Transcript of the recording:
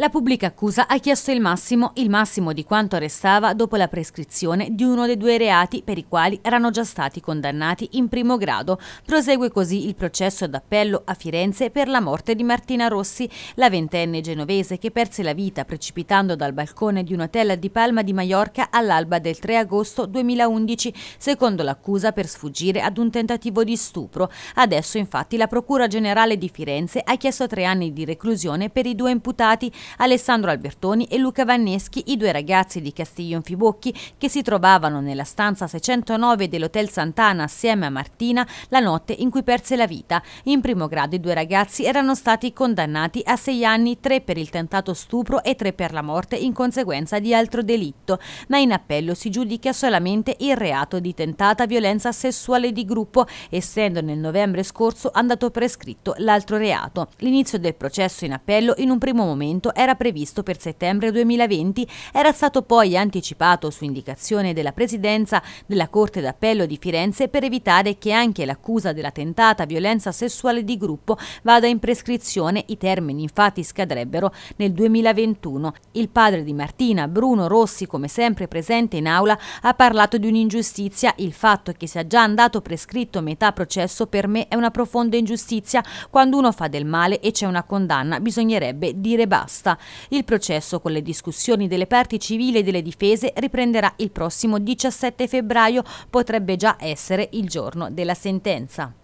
La pubblica accusa ha chiesto il massimo, il massimo di quanto restava dopo la prescrizione di uno dei due reati per i quali erano già stati condannati in primo grado. Prosegue così il processo d'appello a Firenze per la morte di Martina Rossi, la ventenne genovese che perse la vita precipitando dal balcone di un hotel di Palma di Mallorca all'alba del 3 agosto 2011, secondo l'accusa per sfuggire ad un tentativo di stupro. Adesso infatti la Procura Generale di Firenze ha chiesto tre anni di reclusione per i due imputati Alessandro Albertoni e Luca Vanneschi, i due ragazzi di Castiglio Infibocchi che si trovavano nella stanza 609 dell'Hotel Sant'Ana assieme a Martina la notte in cui perse la vita. In primo grado i due ragazzi erano stati condannati a sei anni, tre per il tentato stupro e tre per la morte in conseguenza di altro delitto, ma in appello si giudica solamente il reato di tentata violenza sessuale di gruppo, essendo nel novembre scorso andato prescritto l'altro reato. L'inizio del processo in appello in un primo momento era previsto per settembre 2020, era stato poi anticipato su indicazione della Presidenza della Corte d'Appello di Firenze per evitare che anche l'accusa della tentata violenza sessuale di gruppo vada in prescrizione, i termini infatti scadrebbero nel 2021. Il padre di Martina, Bruno Rossi, come sempre presente in aula, ha parlato di un'ingiustizia, il fatto che sia già andato prescritto metà processo per me è una profonda ingiustizia, quando uno fa del male e c'è una condanna bisognerebbe dire basta risposta. Il processo con le discussioni delle parti civili e delle difese riprenderà il prossimo 17 febbraio, potrebbe già essere il giorno della sentenza.